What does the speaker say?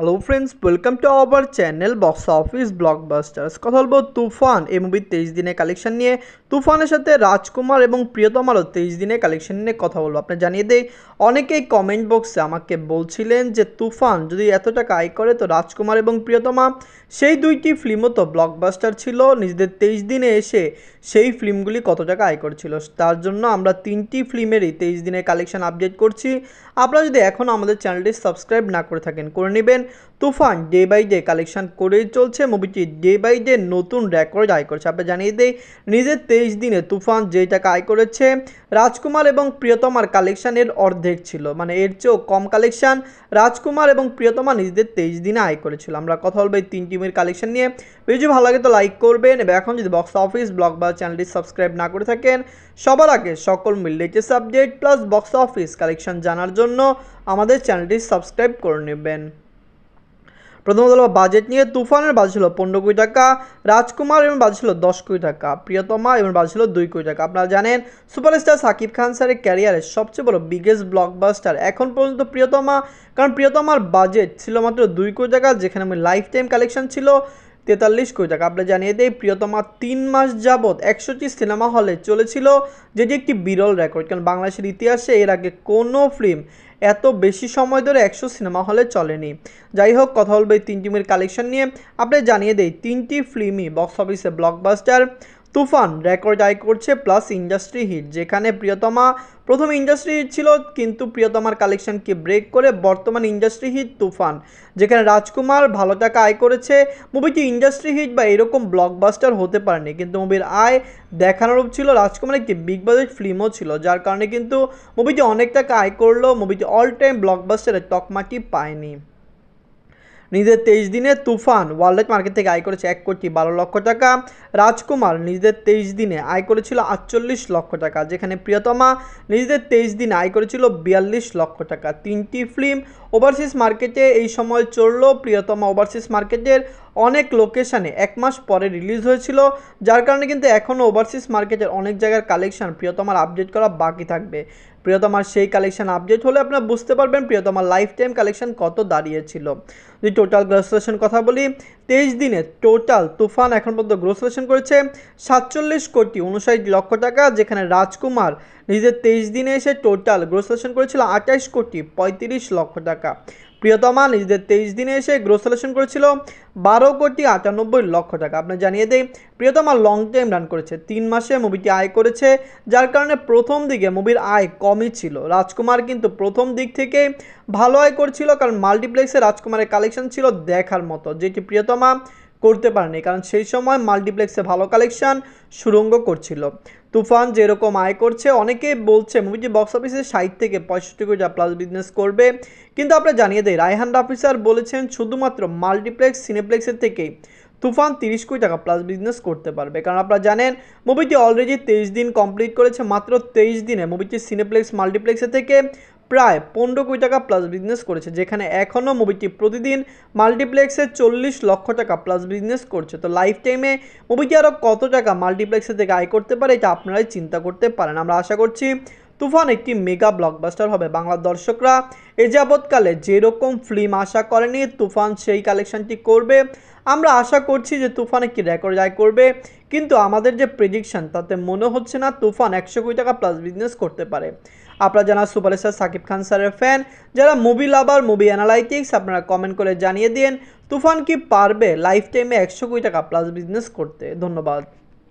hello friends welcome to our channel box office blockbusters কথা বলবো তুফান এই মুভির তেইশ দিনের কালেকশন নিয়ে তুফানের সাথে রাজকুমার এবং প্রিয়তমারও তেইশ দিনের কালেকশন নিয়ে কথা বলবো আপনি জানিয়ে দেই অনেকেই কমেন্ট বক্সে আমাকে বলছিলেন যে তুফান যদি এত টাকা আয় করে তো রাজকুমার এবং প্রিয়তমা সেই দুইটি ফিল্মও তো ব্লকবাস্টার ছিল নিজেদের তেইশ দিনে এসে সেই ফিল্মগুলি কত টাকা আয় করেছিল তার জন্য আমরা তিনটি ফিল্মেরই তেইশ দিনের কালেকশন আপডেট করছি আপনারা যদি এখনও আমাদের চ্যানেলটি সাবস্ক্রাইব না করে থাকেন করে নেবেন Toofan day by day collection করে চলছে মুভিটি ডে বাই ডে নতুন রেকর্ড আয় করেছে আপনি জানিয়ে দেই নিজের তেইশ দিনে তুফান যে টাকা আয় করেছে রাজকুমার এবং প্রিয়তমার কালেকশানের অর্ধেক ছিল মানে এর চেয়েও কম কালেকশান রাজকুমার এবং প্রিয়তমা নিজেদের তেইশ দিনে আয় করেছিল আমরা কথা বলবো এই তিন টিমের কালেকশান নিয়ে বেশি ভালো লাগে তো লাইক করবেন এবং এখন যদি বক্স অফিস ব্লগ বা চ্যানেলটি সাবস্ক্রাইব না করে থাকেন সবার আগে সকল latest update plus box office collection জানার জন্য আমাদের চ্যানেলটি সাবস্ক্রাইব করে নেবেন প্রথমত হলো বাজেট নিয়ে তুফানের বাজে ছিল পনেরো কোটি টাকা রাজকুমার এবং বাজে ছিল দশ কোটি টাকা প্রিয়তমা এবং বাজে ছিল দুই কোটি টাকা আপনারা জানেন সুপারস্টার সাকিব খান স্যারের ক্যারিয়ারের সবচেয়ে বড় বিগেস্ট ব্লকবাস্টার এখন পর্যন্ত প্রিয়তমা কারণ প্রিয়তমার বাজেট ছিল মাত্র দুই কোটি টাকা যেখানে আমি লাইফ টাইম কালেকশন ছিল তেতাল্লিশ কোটি টাকা আপনারা জানিয়ে দেয় প্রিয়তমা তিন মাস যাবৎ একশোটি সিনেমা হলে চলেছিল যেটি একটি বিরল রেকর্ড কারণ বাংলাদেশের ইতিহাসে এর আগে কোনো ফিল্ম এত বেশি সময় ধরে একশো সিনেমা হলে চলেনি যাই হোক কথা বলবে এই তিন টিমের কালেকশন নিয়ে আপনি জানিয়ে দেই তিনটি ফিল্মই বক্স অফিসে ব্লকবাস্টার তুফান রেকর্ড আয় করছে প্লাস ইন্ডাস্ট্রি হিট যেখানে প্রিয়তমা প্রথম ইন্ডাস্ট্রি হিট ছিল কিন্তু প্রিয়তমার কালেকশনকে ব্রেক করে বর্তমান ইন্ডাস্ট্রি হিট তুফান যেখানে রাজকুমার ভালো টাকা আয় করেছে মুভিটি ইন্ডাস্ট্রি হিট বা এরকম ব্লকবাস্টার হতে পারেনি কিন্তু মুভির আয় দেখানোর ছিল রাজকুমার একটি বিগ বাজেট ফিল্মও ছিল যার কারণে কিন্তু মুভিটি অনেক টাকা আয় করলেও মুভিটি অল টাইম ব্লকবাস্টারের তকমাটি পায়নি নিজেদের তেইশ দিনে তুফান ওয়ার্ল্ড মার্কেট থেকে আয় করেছে এক কোটি বারো লক্ষ টাকা রাজকুমার নিজেদের তেইশ দিনে আয় করেছিল আটচল্লিশ লক্ষ টাকা যেখানে প্রিয়তমা নিজেদের তেইশ দিনে আয় করেছিল বিয়াল্লিশ লক্ষ টাকা তিনটি ফিল্ম ওভারসিজ মার্কেটে এই সময় চলল প্রিয়তমা ওভারসিজ মার্কেটের অনেক লোকেশানে এক মাস পরে রিলিজ হয়েছিল যার কারণে কিন্তু এখনও ওভারসিজ মার্কেটের অনেক জায়গার কালেকশন প্রিয়তমার আপডেট করা বাকি থাকবে প্রিয়তমার সেই কালেকশন আপডেট হলে আপনার বুঝতে পারবেন প্রিয়তমার লাইফ টাইম কালেকশন কত দাঁড়িয়েছিল যদি টোটাল গ্রোসলেশন কথা বলি তেইশ দিনে টোটাল তুফান এখন পর্যন্ত গ্রোসলেশন করেছে সাতচল্লিশ কোটি উনষাট লক্ষ টাকা যেখানে রাজকুমার নিজের তেইশ দিনে এসে টোটাল গ্রোসলেশন করেছিল আঠাইশ কোটি পঁয়ত্রিশ লক্ষ টাকা প্রিয়তমা নিজেদের তেইশ দিনে এসে গ্রোসলেশন করেছিল বারো কোটি আটানব্বই লক্ষ টাকা আপনার জানিয়ে দেই প্রিয়তমা লং টাইম রান করেছে তিন মাসে মুভিটি আয় করেছে যার কারণে প্রথম দিকে মুভির আয় কমই ছিল রাজকুমার কিন্তু প্রথম দিক থেকে ভালো আয় করছিল কারণ মাল্টিপ্লেক্সে রাজকুমারের কালেকশন ছিল দেখার মতো যেটি প্রিয়তমা করতে পারেনি কারণ সেই সময় মাল্টিপ্লেক্সে ভালো কালেকশান সুরঙ্গ করছিল তুফান যেরকম আয় করছে অনেকে বলছে মুভিটি বক্স অফিসে ষাট থেকে পঁয়ষট্টি কোটি প্লাস বিজনেস করবে কিন্তু আপনারা জানিয়ে দেয় রায়হান রাফিসার বলেছেন শুধুমাত্র মাল্টিপ্লেক্স সিনেপ্লেক্সের থেকে তুফান তিরিশ কোটি টাকা প্লাস বিজনেস করতে পারবে কারণ আপনারা জানেন মুভিটি অলরেডি তেইশ দিন কমপ্লিট করেছে মাত্র তেইশ দিনে মুভিটি সিনেপ্লেক্স মাল্টিপ্লেক্সের থেকে প্রায় পনেরো কোটি টাকা প্লাস বিজনেস করেছে যেখানে এখনও মুভিটি প্রতিদিন মাল্টিপ্লেক্সে চল্লিশ লক্ষ টাকা প্লাস বিজনেস করছে তো লাইফ টাইমে মুভিটি আরও কত টাকা মাল্টিপ্লেক্সে থেকে আয় করতে পারে এটা আপনারাই চিন্তা করতে পারেন আমরা আশা করছি তুফান একটি মেগা ব্লকবাস্টার হবে বাংলার দর্শকরা এ যাবৎকালে যেরকম ফিল্ম আশা করেনি তুফান সেই কালেকশনটি করবে আমরা আশা করছি যে তুফান একটি রেকর্ড আয় করবে কিন্তু আমাদের যে প্রেডিকশান তাতে মনে হচ্ছে না তুফান একশো কোটি টাকা প্লাস বিজনেস করতে পারে আপনারা সুপার সুপারস্টার সাকিব খান স্যারের ফ্যান যারা মুভি লাভার মুভি অ্যানালাইটিক্স আপনারা কমেন্ট করে জানিয়ে দিন তুফান কি পারবে লাইফ টাইমে একশো কোটি টাকা প্লাস বিজনেস করতে ধন্যবাদ